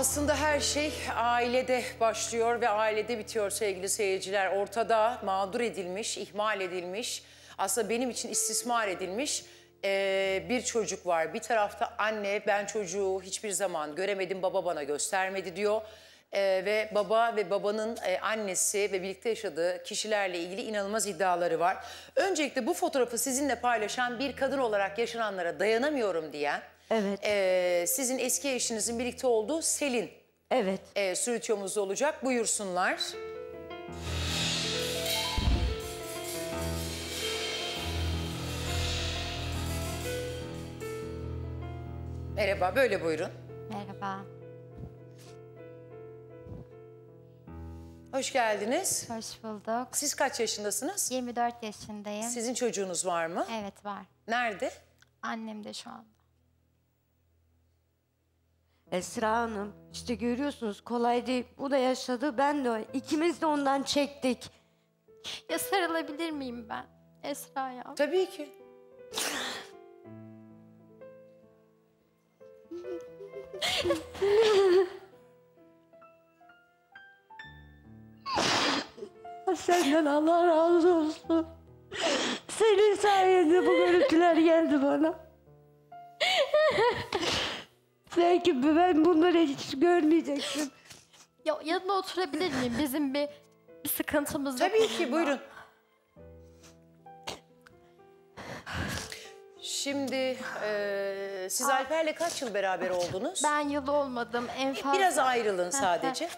Aslında her şey ailede başlıyor ve ailede bitiyor sevgili seyirciler. Ortada mağdur edilmiş, ihmal edilmiş, aslında benim için istismar edilmiş ee, bir çocuk var. Bir tarafta anne ben çocuğu hiçbir zaman göremedim, baba bana göstermedi diyor. Ee, ve baba ve babanın e, annesi ve birlikte yaşadığı kişilerle ilgili inanılmaz iddiaları var. Öncelikle bu fotoğrafı sizinle paylaşan bir kadın olarak yaşananlara dayanamıyorum diyen Evet. Ee, sizin eski eşinizin birlikte olduğu Selin Evet. e, stüdyomuz olacak. Buyursunlar. Merhaba, böyle buyurun. Merhaba. Hoş geldiniz. Hoş bulduk. Siz kaç yaşındasınız? 24 yaşındayım. Sizin çocuğunuz var mı? Evet var. Nerede? Annem de şu anda. Esra Hanım işte görüyorsunuz kolay değil. Bu da yaşadı ben de ikimiz de ondan çektik. Ya sarılabilir miyim ben Esra'ya? Tabii ki. Senden Allah razı olsun. Senin sayende bu görüntüler geldi bana. Belki ben bunları hiç görmeyecektim. Ya yanına oturabilir miyim? Bizim bir, bir sıkıntımız var. Tabii ki buyurun. Şimdi e, siz Ay. Alper'le kaç yıl beraber oldunuz? Ben yıl olmadım. En fazla... Biraz ayrılın sadece.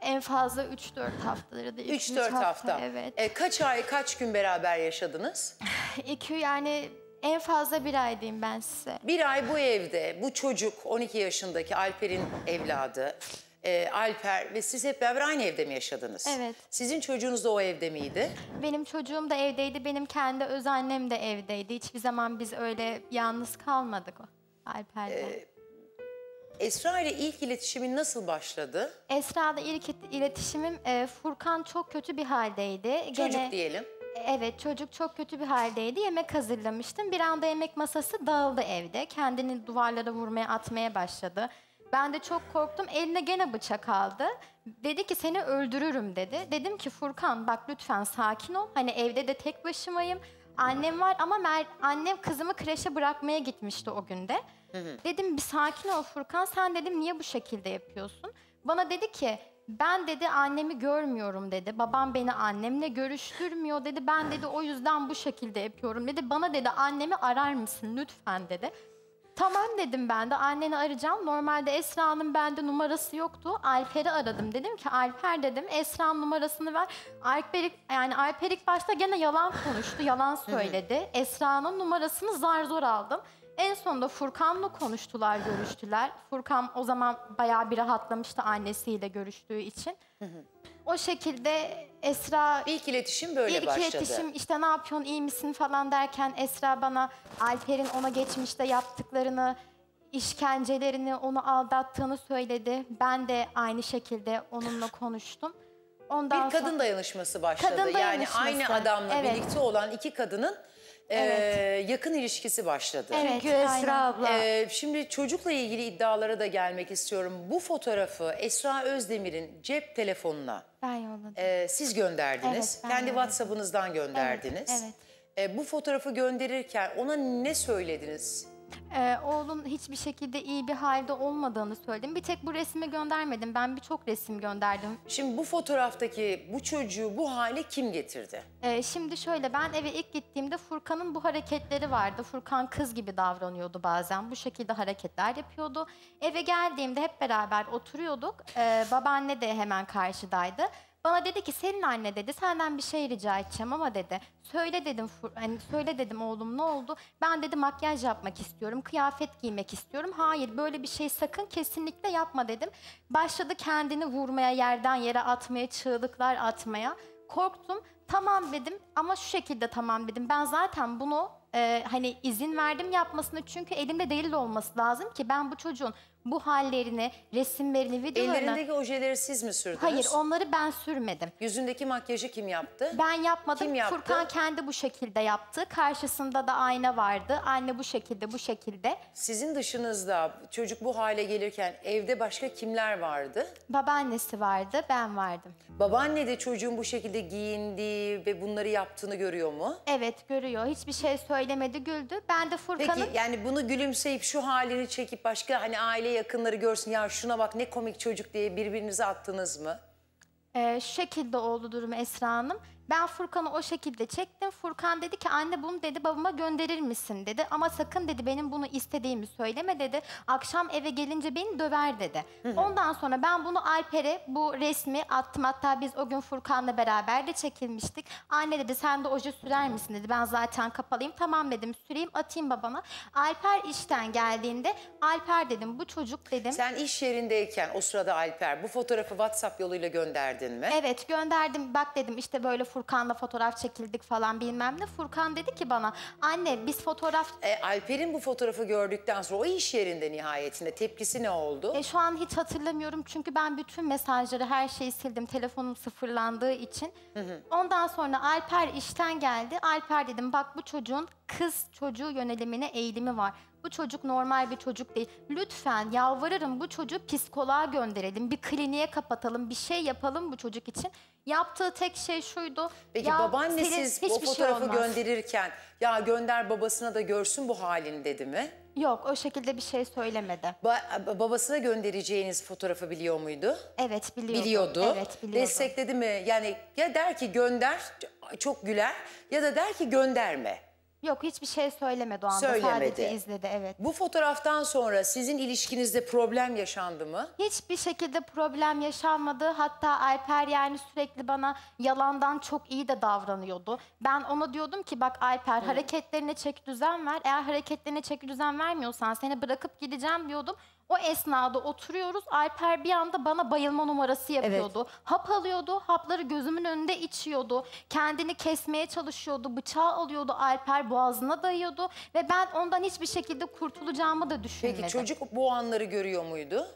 en fazla 3-4 haftaları da. 3-4 hafta. hafta. Evet. E, kaç ay, kaç gün beraber yaşadınız? İki yani en fazla bir ay diyeyim ben size. Bir ay bu evde, bu çocuk 12 yaşındaki Alper'in evladı. E, Alper ve siz hep beraber aynı evde mi yaşadınız? Evet. Sizin çocuğunuz da o evde miydi? Benim çocuğum da evdeydi, benim kendi öz annem de evdeydi. Hiçbir zaman biz öyle yalnız kalmadık Alper'le. Ee, Esra ile ilk iletişimin nasıl başladı? Esra ile ilk iletişimim e, Furkan çok kötü bir haldeydi. Çocuk Gene, diyelim. Evet çocuk çok kötü bir haldeydi. Yemek hazırlamıştım. Bir anda yemek masası dağıldı evde. Kendini duvarlara vurmaya atmaya başladı. Ben de çok korktum. Eline gene bıçak aldı. Dedi ki seni öldürürüm dedi. Dedim ki Furkan bak lütfen sakin ol. Hani evde de tek başımayım. Annem var ama Mer annem kızımı kreşe bırakmaya gitmişti o günde. Dedim bir sakin ol Furkan. Sen dedim niye bu şekilde yapıyorsun? Bana dedi ki ben dedi annemi görmüyorum dedi. Babam beni annemle görüştürmüyor dedi. Ben dedi o yüzden bu şekilde yapıyorum dedi. Bana dedi annemi arar mısın lütfen dedi. Tamam dedim ben de anneni arayacağım. Normalde Esra'nın bende numarası yoktu. Alper'i aradım. Dedim ki Alper dedim Esra'nın numarasını ver. Alper, yani Alper ilk başta gene yalan konuştu. Yalan söyledi. Esra'nın numarasını zar zor aldım. En sonunda Furkan'la konuştular, görüştüler. Furkan o zaman bayağı bir rahatlamıştı annesiyle görüştüğü için. o şekilde Esra... İlk iletişim böyle ilk başladı. İlk iletişim işte ne yapıyorsun, iyi misin falan derken Esra bana Alper'in ona geçmişte yaptıklarını, işkencelerini, onu aldattığını söyledi. Ben de aynı şekilde onunla konuştum. Ondan bir kadın sonra... dayanışması başladı. Kadın dayanışması. Yani aynı adamla evet. birlikte olan iki kadının Evet. e, yakın ilişkisi başladı. Evet, Çünkü Esra aynen. abla. E, şimdi çocukla ilgili iddialara da gelmek istiyorum. Bu fotoğrafı Esra Özdemir'in cep telefonuna Ben yolladım. e, siz gönderdiniz. Evet, ben Kendi yolladım. WhatsApp'ınızdan gönderdiniz. Evet, evet. E, bu fotoğrafı gönderirken ona ne söylediniz? e, oğlun hiçbir şekilde iyi bir halde olmadığını söyledim. Bir tek bu resmi göndermedim. Ben birçok resim gönderdim. Şimdi bu fotoğraftaki bu çocuğu bu hale kim getirdi? E, şimdi şöyle ben eve ilk gittiğimde Furkan'ın bu hareketleri vardı. Furkan kız gibi davranıyordu bazen. Bu şekilde hareketler yapıyordu. Eve geldiğimde hep beraber oturuyorduk. E, babaanne de hemen karşıdaydı. Bana dedi ki senin anne dedi senden bir şey rica edeceğim ama dedi. Söyle dedim hani söyle dedim oğlum ne oldu? Ben dedi makyaj yapmak istiyorum, kıyafet giymek istiyorum. Hayır böyle bir şey sakın kesinlikle yapma dedim. Başladı kendini vurmaya, yerden yere atmaya, çığlıklar atmaya. Korktum. Tamam dedim ama şu şekilde tamam dedim. Ben zaten bunu e, hani izin verdim yapmasını çünkü elimde delil olması lazım ki ben bu çocuğun bu hallerini, resimlerini, videolarını... Ellerindeki ojeleri siz mi sürdünüz? Hayır onları ben sürmedim. Yüzündeki makyajı kim yaptı? Ben yapmadım. Kim yaptı? Furkan kendi bu şekilde yaptı. Karşısında da ayna vardı. Anne bu şekilde, bu şekilde. Sizin dışınızda çocuk bu hale gelirken evde başka kimler vardı? Babaannesi vardı, ben vardım. Babaanne de çocuğun bu şekilde giyindiği ve bunları yaptığını görüyor mu? Evet görüyor. Hiçbir şey söylemedi, güldü. Ben de Furkan'ın... Peki yani bunu gülümseyip şu halini çekip başka hani aile yakınları görsün ya şuna bak ne komik çocuk diye birbirinize attınız mı? Ee, şekilde oldu durum Esra Hanım. Ben Furkan'ı o şekilde çektim. Furkan dedi ki anne bunu dedi babama gönderir misin dedi. Ama sakın dedi benim bunu istediğimi söyleme dedi. Akşam eve gelince beni döver dedi. Hı hı. Ondan sonra ben bunu Alper'e bu resmi attım. Hatta biz o gün Furkan'la beraber de çekilmiştik. Anne dedi sen de oje sürer misin dedi. Ben zaten kapalıyım. Tamam dedim süreyim atayım babana. Alper işten geldiğinde Alper dedim bu çocuk dedim. Sen iş yerindeyken o sırada Alper bu fotoğrafı WhatsApp yoluyla gönderdin mi? Evet gönderdim. Bak dedim işte böyle Furkan Furkan'la fotoğraf çekildik falan bilmem ne. Furkan dedi ki bana anne biz fotoğraf... E, Alper'in bu fotoğrafı gördükten sonra o iş yerinde nihayetinde tepkisi ne oldu? E, şu an hiç hatırlamıyorum çünkü ben bütün mesajları her şeyi sildim. Telefonum sıfırlandığı için. Hı hı. Ondan sonra Alper işten geldi. Alper dedim bak bu çocuğun kız çocuğu yönelimine eğilimi var. Bu çocuk normal bir çocuk değil. Lütfen yalvarırım bu çocuğu psikoloğa gönderelim. Bir kliniğe kapatalım. Bir şey yapalım bu çocuk için. Yaptığı tek şey şuydu. Peki ya babaanne siz o şey fotoğrafı şey gönderirken ya gönder babasına da görsün bu halini dedi mi? Yok o şekilde bir şey söylemedi. Ba babasına göndereceğiniz fotoğrafı biliyor muydu? Evet biliyordu. Biliyordu. Evet biliyordu. Destekledi mi? Yani ya der ki gönder çok güler ya da der ki gönderme. Yok hiçbir şey söylemedi o anda. Söylemedi. Sadece izledi evet. Bu fotoğraftan sonra sizin ilişkinizde problem yaşandı mı? Hiçbir şekilde problem yaşanmadı. Hatta Alper yani sürekli bana yalandan çok iyi de davranıyordu. Ben ona diyordum ki bak Alper Hı. hareketlerine çek düzen ver. Eğer hareketlerine çek düzen vermiyorsan seni bırakıp gideceğim diyordum. O esnada oturuyoruz. Alper bir anda bana bayılma numarası yapıyordu. Evet. Hap alıyordu. Hapları gözümün önünde içiyordu. Kendini kesmeye çalışıyordu. Bıçağı alıyordu Alper boğazına dayıyordu ve ben ondan hiçbir şekilde kurtulacağımı da düşünmedim. Peki çocuk bu anları görüyor muydu?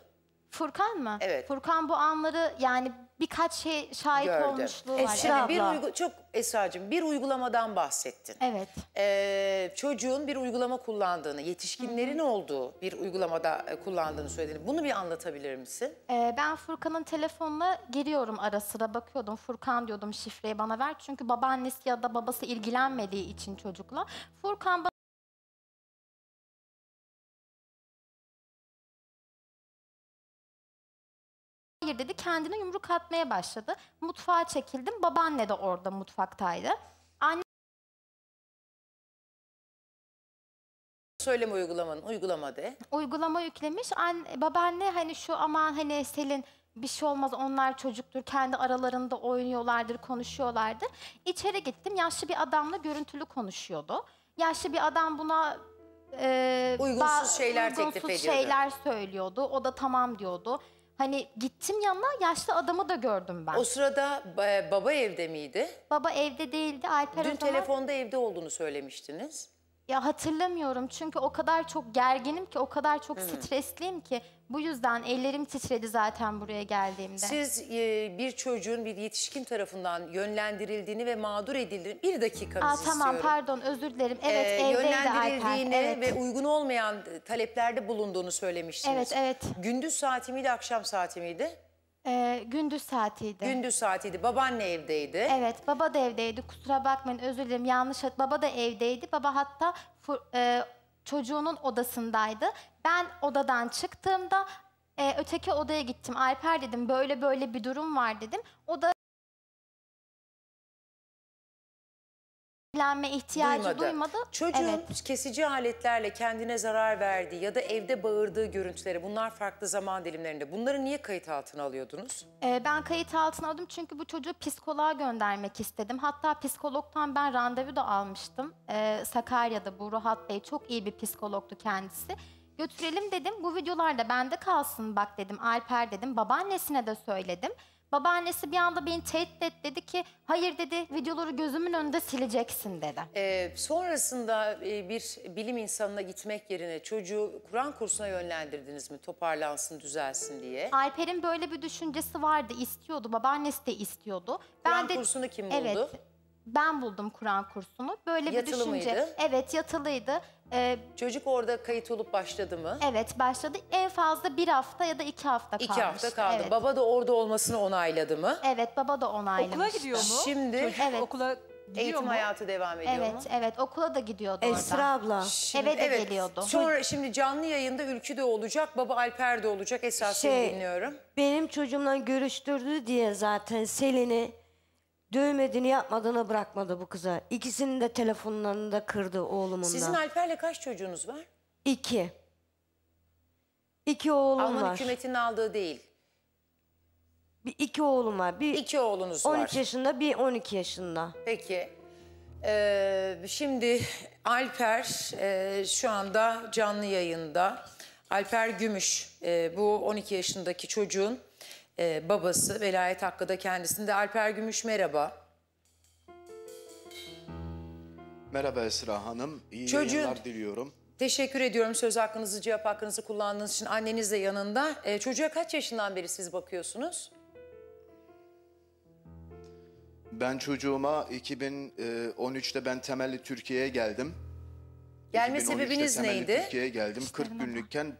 Furkan mı? Evet. Furkan bu anları yani birkaç şey şahit Gördüm. olmuşluğu var. Esra bir çok Esra'cığım bir uygulamadan bahsettin. Evet. Ee, çocuğun bir uygulama kullandığını, yetişkinlerin Hı -hı. olduğu bir uygulamada e, kullandığını söyledin. Bunu bir anlatabilir misin? Ee, ben Furkan'ın telefonla giriyorum ara sıra bakıyordum. Furkan diyordum şifreyi bana ver. Çünkü babaannesi ya da babası ilgilenmediği için çocukla. Furkan hayır dedi kendine yumruk atmaya başladı. Mutfağa çekildim. Babaanne de orada mutfaktaydı. Anne Söyleme uygulamanın, uygulama de. uygulama yüklemiş. An, babaanne hani şu aman hani Selin bir şey olmaz onlar çocuktur kendi aralarında oynuyorlardır konuşuyorlardır. İçeri gittim yaşlı bir adamla görüntülü konuşuyordu. Yaşlı bir adam buna e, Uygunsuz şeyler teklif ediyordu. şeyler söylüyordu. O da tamam diyordu. Hani gittim yanına yaşlı adamı da gördüm ben. O sırada baba evde miydi? Baba evde değildi. Alper Dün o zaman... telefonda evde olduğunu söylemiştiniz. Ya hatırlamıyorum çünkü o kadar çok gerginim ki, o kadar çok stresliyim ki. Bu yüzden ellerim titredi zaten buraya geldiğimde. Siz e, bir çocuğun bir yetişkin tarafından yönlendirildiğini ve mağdur edildiğini... Bir dakika. Aa, istiyorum. Tamam pardon özür dilerim. E, evet Ee, evdeydi yönlendirildiğini Evet. ve uygun olmayan e, taleplerde bulunduğunu söylemiştiniz. Evet, evet. Gündüz saati miydi, akşam saati miydi? Ee, gündüz saatiydi. Gündüz saatiydi. Babaanne evdeydi. Evet, baba da evdeydi. Kusura bakmayın, özür dilerim. Yanlış, baba da evdeydi. Baba hatta e, çocuğunun odasındaydı. Ben odadan çıktığımda e, öteki odaya gittim. Alper dedim, böyle böyle bir durum var dedim. O da beslenme ihtiyacı duymadı. duymadı. Çocuğun evet. kesici aletlerle kendine zarar verdiği ya da evde bağırdığı görüntüleri bunlar farklı zaman dilimlerinde. Bunları niye kayıt altına alıyordunuz? Ee, ben kayıt altına aldım çünkü bu çocuğu psikoloğa göndermek istedim. Hatta psikologtan ben randevu da almıştım. Ee, Sakarya'da bu Ruhat Bey çok iyi bir psikologtu kendisi. Götürelim dedim bu videolarda bende kalsın bak dedim Alper dedim babaannesine de söyledim. Babaannesi bir anda beni tehdit et dedi ki hayır dedi videoları gözümün önünde sileceksin dedi. Ee, sonrasında e, bir bilim insanına gitmek yerine çocuğu Kur'an kursuna yönlendirdiniz mi toparlansın düzelsin diye? Alper'in böyle bir düşüncesi vardı istiyordu babaannesi de istiyordu. Kur'an kursunu kim buldu? Evet ben buldum Kur'an kursunu. Böyle bir düşünce. Mıydı? Evet yatılıydı. Ee, Çocuk orada kayıt olup başladı mı? Evet başladı. En fazla bir hafta ya da iki hafta kaldı. İki hafta kaldı. Evet. Baba da orada olmasını onayladı mı? Evet baba da onaylamış. Okula gidiyor mu? Şimdi Çocuk evet. okula Gidiyor Eğitim mu? hayatı devam ediyor evet, mu? Evet, evet. Okula da gidiyordu Esra oradan. abla. Şimdi, Eve de evet. geliyordu. Sonra şimdi canlı yayında Ülkü de olacak, Baba Alper de olacak. Esra şey, dinliyorum. Benim çocuğumla görüştürdü diye zaten Selin'i Dövmediğini yapmadığını bırakmadı bu kıza. İkisinin de telefonlarını da kırdı oğlumun da. Sizin Alper'le kaç çocuğunuz var? İki. İki oğlum Alman var. Alman hükümetinin aldığı değil. Bir iki oğlum var. Bir iki oğlunuz 13 var. 13 yaşında bir 12 yaşında. Peki. Ee, şimdi Alper e, şu anda canlı yayında. Alper Gümüş e, bu 12 yaşındaki çocuğun e, babası velayet hakkı da kendisinde. Alper Gümüş merhaba. Merhaba Esra Hanım. İyi Çocuğun... yayınlar diliyorum. Teşekkür ediyorum söz hakkınızı, cevap hakkınızı kullandığınız için. Anneniz de yanında. E, çocuğa kaç yaşından beri siz bakıyorsunuz? Ben çocuğuma 2013'te e, ben temelli Türkiye'ye geldim. Gelme sebebiniz neydi? Türkiye'ye geldim. İşte 40 günlükken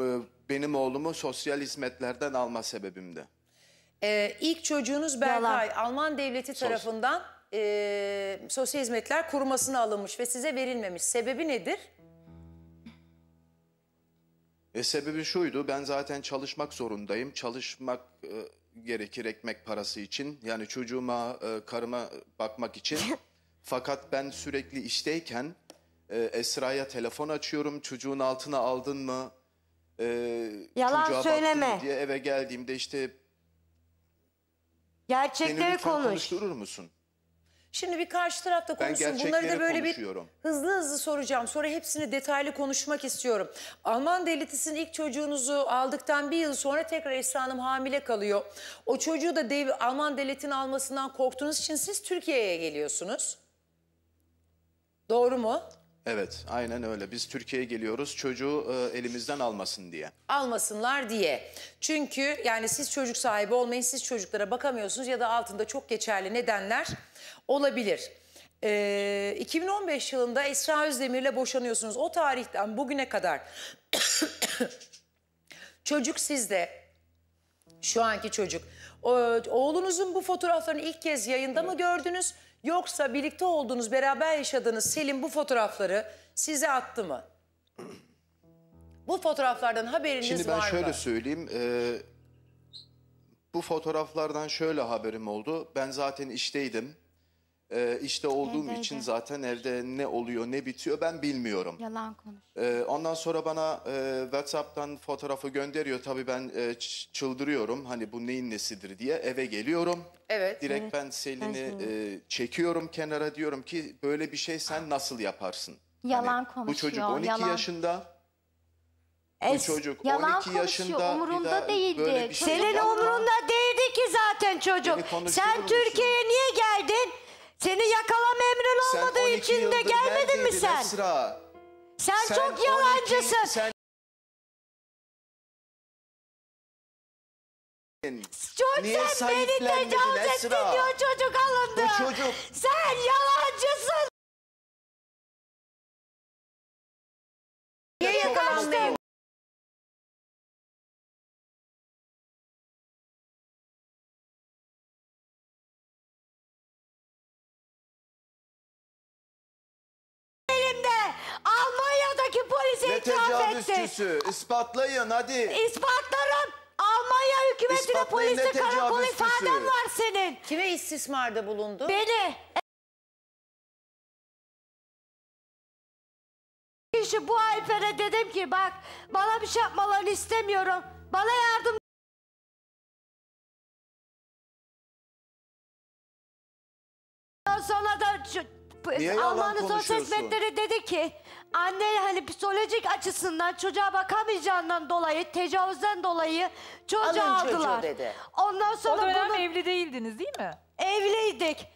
e, benim oğlumu sosyal hizmetlerden alma sebebimdi. Ee, ilk çocuğunuz Berkay Alman devleti Sos tarafından e, sosyal hizmetler kurumasına alınmış ve size verilmemiş. Sebebi nedir? E, sebebi şuydu ben zaten çalışmak zorundayım. Çalışmak e, gerekir ekmek parası için. Yani çocuğuma, e, karıma bakmak için. Fakat ben sürekli işteyken e, Esra'ya telefon açıyorum. Çocuğun altına aldın mı? e, Yalan çocuğa söyleme. diye eve geldiğimde işte Gerçekleri konuş. konuşturur musun? Şimdi bir karşı tarafta Ben konuşsun. Bunları da böyle bir hızlı hızlı soracağım. Sonra hepsini detaylı konuşmak istiyorum. Alman devletisinin ilk çocuğunuzu aldıktan bir yıl sonra tekrar Esra Hanım hamile kalıyor. O çocuğu da dev, Alman devletinin almasından korktuğunuz için siz Türkiye'ye geliyorsunuz. Doğru mu? Evet, aynen öyle. Biz Türkiye'ye geliyoruz çocuğu e, elimizden almasın diye. Almasınlar diye. Çünkü yani siz çocuk sahibi olmayın, siz çocuklara bakamıyorsunuz ya da altında çok geçerli nedenler olabilir. E, 2015 yılında Esra Özdemir'le boşanıyorsunuz. O tarihten bugüne kadar çocuk sizde, şu anki çocuk. O, oğlunuzun bu fotoğraflarını ilk kez yayında evet. mı gördünüz? Yoksa birlikte olduğunuz, beraber yaşadığınız Selim bu fotoğrafları size attı mı? Bu fotoğraflardan haberiniz var mı? Şimdi ben şöyle söyleyeyim. E, bu fotoğraflardan şöyle haberim oldu. Ben zaten işteydim. Ee, işte olduğum Evdeydi. için zaten evde ne oluyor ne bitiyor ben bilmiyorum. Yalan konuş. Ee, ondan sonra bana e, WhatsApp'tan fotoğrafı gönderiyor. Tabii ben e, çıldırıyorum hani bu neyin nesidir diye eve geliyorum. Evet. Direkt Evet, ben Selin'i e, çekiyorum kenara diyorum ki böyle bir şey sen nasıl yaparsın? Hani yalan Bu konuşuyor, çocuk 12 yalan. yaşında. Bu çocuk yalan 12 konuşuyor, yaşında. bir umurunda daha değildi. böyle bir şey Senin yapma. değildi ki zaten çocuk. Sen Türkiye'ye niye geldin? Seni yakalama emrin olmadığı için de gelmedin mi sen? Esra? Sen, sen çok yalancısın. Sen... Çocuk Niye sen beni tecavüz etti diyor çocuk alındı. Bu çocuk. Sen yalancısın ne tecavüzcüsü? İspatlayın hadi. İspatlarım. Almanya hükümetine polise karakol ifaden var senin. Kime istismarda bulundu? Beni. Kişi şey bu Alper'e dedim ki bak bana bir şey yapmalarını istemiyorum. Bana yardım sonra da Alman'ın sosyal hizmetleri dedi ki anne hani psikolojik açısından çocuğa bakamayacağından dolayı tecavüzden dolayı çocuğu Alın çocuğu aldılar. dedi. Ondan O sonra dönem bunu evli değildiniz değil mi? evliydik.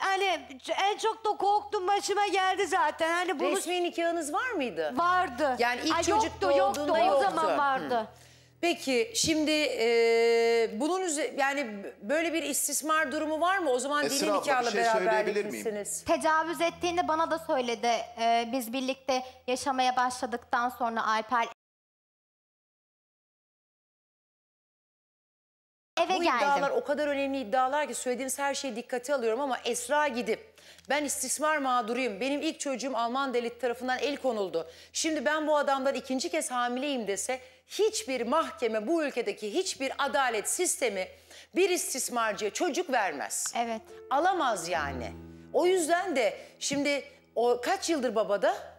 Hani en çok da korktum başıma geldi zaten. Hani bunu Resmi nikahınız var mıydı? vardı. Yani ilk Ay, çocuk yoktu, doğduğunda yoktu. O zaman vardı. Peki şimdi e, bunun yani böyle bir istismar durumu var mı? O zaman Esra dini abla, bir nikahla şey beraber söyleyebilir miyim? misiniz? Tecavüz ettiğinde bana da söyledi. Ee, biz birlikte yaşamaya başladıktan sonra Alper eve Bu iddialar o kadar önemli iddialar ki söylediğiniz her şeyi dikkate alıyorum ama Esra gidip ben istismar mağduruyum. Benim ilk çocuğum Alman delit tarafından el konuldu. Şimdi ben bu adamdan ikinci kez hamileyim dese hiçbir mahkeme bu ülkedeki hiçbir adalet sistemi bir istismarcıya çocuk vermez. Evet. Alamaz yani. O yüzden de şimdi o kaç yıldır babada?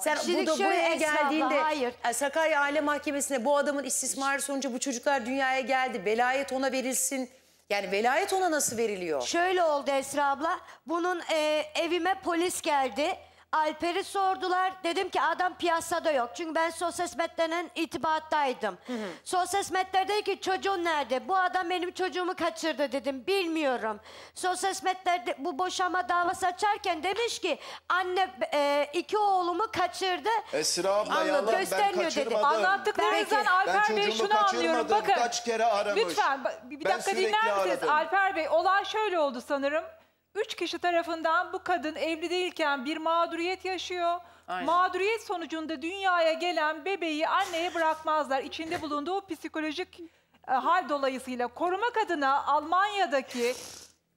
Sen Şimdi burada buraya geldiğinde hayır. E, Sakarya Aile Mahkemesi'ne bu adamın istismarı sonucu bu çocuklar dünyaya geldi. Velayet ona verilsin. Yani velayet ona nasıl veriliyor? Şöyle oldu Esra abla. Bunun e, evime polis geldi. Alper'i sordular. Dedim ki adam piyasada yok. Çünkü ben sosyal hizmetlerinden itibattaydım. Sosyal hizmetler dedi ki çocuğun nerede? Bu adam benim çocuğumu kaçırdı dedim. Bilmiyorum. Sosyal hizmetler bu boşama davası açarken demiş ki anne e, iki oğlumu kaçırdı. Esra abla Anladım, yalan ben göstermiyor dedi. kaçırmadım. Anlattıklarınızdan Belki. Alper Bey çocuğumu şunu anlıyorum. Bakın. Kaç kere aramış. Lütfen bir bir dakika sürekli dinler misiniz? aradım. Alper Bey olay şöyle oldu sanırım. Üç kişi tarafından bu kadın evli değilken bir mağduriyet yaşıyor. Aynen. Mağduriyet sonucunda dünyaya gelen bebeği anneye bırakmazlar. İçinde bulunduğu psikolojik e, hal dolayısıyla korumak adına Almanya'daki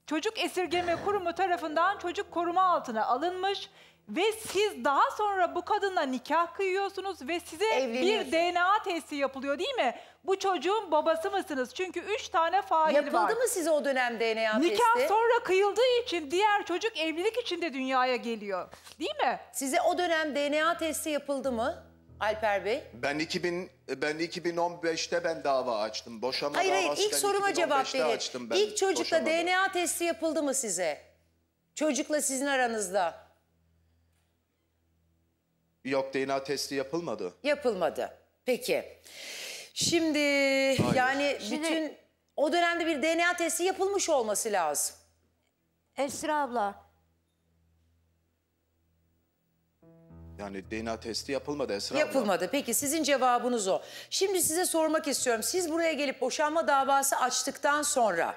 Çocuk Esirgeme Kurumu tarafından çocuk koruma altına alınmış. Ve siz daha sonra bu kadınla nikah kıyıyorsunuz ve size bir DNA testi yapılıyor değil mi? Bu çocuğun babası mısınız? Çünkü üç tane fail Yapıldı var. Yapıldı mı size o dönem DNA nikah testi? Nikah sonra kıyıldığı için diğer çocuk evlilik içinde dünyaya geliyor. Değil mi? Size o dönem DNA testi yapıldı mı? Alper Bey? Ben 2000 ben 2015'te ben dava açtım. Boşanma hayır, davası. Hayır ilk soruma cevap verin. İlk çocukla boşanma. DNA testi yapıldı mı size? Çocukla sizin aranızda. Yok DNA testi yapılmadı. Yapılmadı. Peki. Şimdi yani Şimdi- bütün o dönemde bir DNA testi yapılmış olması lazım. Esra abla. Yani DNA testi yapılmadı Esra abla. Yapılmadı. Peki sizin cevabınız o. Şimdi size sormak istiyorum. Siz buraya gelip boşanma davası açtıktan sonra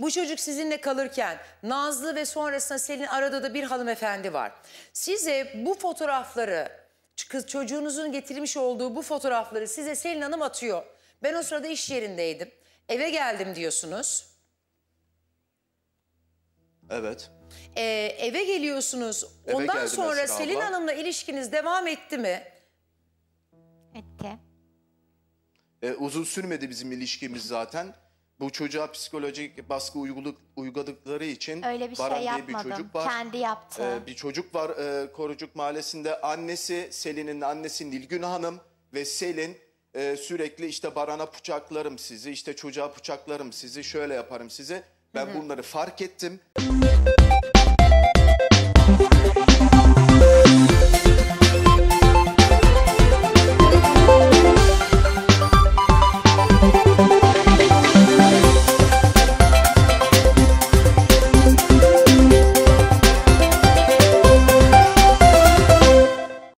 bu çocuk sizinle kalırken Nazlı ve sonrasında Selin arada da bir hanımefendi var. Size bu fotoğrafları kız çocuğunuzun getirmiş olduğu bu fotoğrafları size Selin Hanım atıyor. Ben o sırada iş yerindeydim. Eve geldim diyorsunuz. Evet. Ee, eve geliyorsunuz. Eve Ondan sonra Selin abla. Hanım'la ilişkiniz devam etti mi? Etti. Ee, uzun sürmedi bizim ilişkimiz zaten. Bu çocuğa psikolojik baskı uyguluk, uyguladıkları için Öyle bir şey Baran şey diye bir çocuk var. Kendi yaptı. Ee, bir çocuk var e, Korucuk Mahallesi'nde. Annesi Selin'in annesi Nilgün Hanım ve Selin e, sürekli işte Baran'a bıçaklarım sizi, işte çocuğa bıçaklarım sizi, şöyle yaparım sizi. Ben Hı -hı. bunları fark ettim.